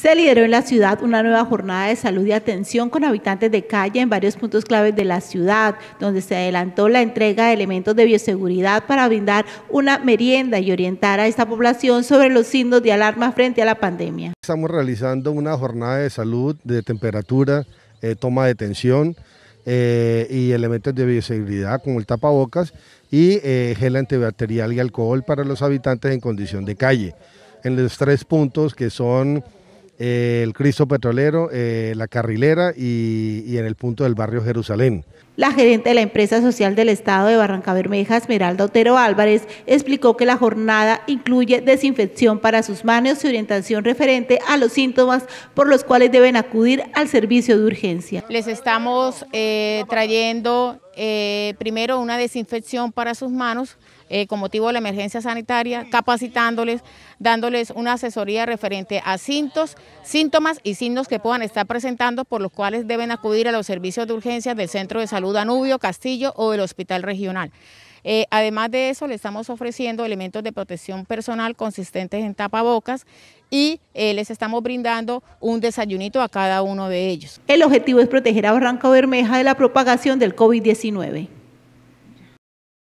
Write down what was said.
Se lideró en la ciudad una nueva jornada de salud y atención con habitantes de calle en varios puntos claves de la ciudad, donde se adelantó la entrega de elementos de bioseguridad para brindar una merienda y orientar a esta población sobre los signos de alarma frente a la pandemia. Estamos realizando una jornada de salud de temperatura, eh, toma de tensión eh, y elementos de bioseguridad como el tapabocas y eh, gel antibacterial y alcohol para los habitantes en condición de calle. En los tres puntos que son el Cristo Petrolero, eh, la Carrilera y, y en el punto del barrio Jerusalén. La gerente de la empresa social del Estado de Barranca Bermeja, Esmeralda Otero Álvarez, explicó que la jornada incluye desinfección para sus manos y orientación referente a los síntomas por los cuales deben acudir al servicio de urgencia. Les estamos eh, trayendo eh, primero una desinfección para sus manos eh, con motivo de la emergencia sanitaria, capacitándoles, dándoles una asesoría referente a cintos, síntomas y signos que puedan estar presentando por los cuales deben acudir a los servicios de urgencia del centro de salud Danubio, Castillo o el Hospital Regional. Eh, además de eso, le estamos ofreciendo elementos de protección personal consistentes en tapabocas y eh, les estamos brindando un desayunito a cada uno de ellos. El objetivo es proteger a Barranca Bermeja de la propagación del COVID-19.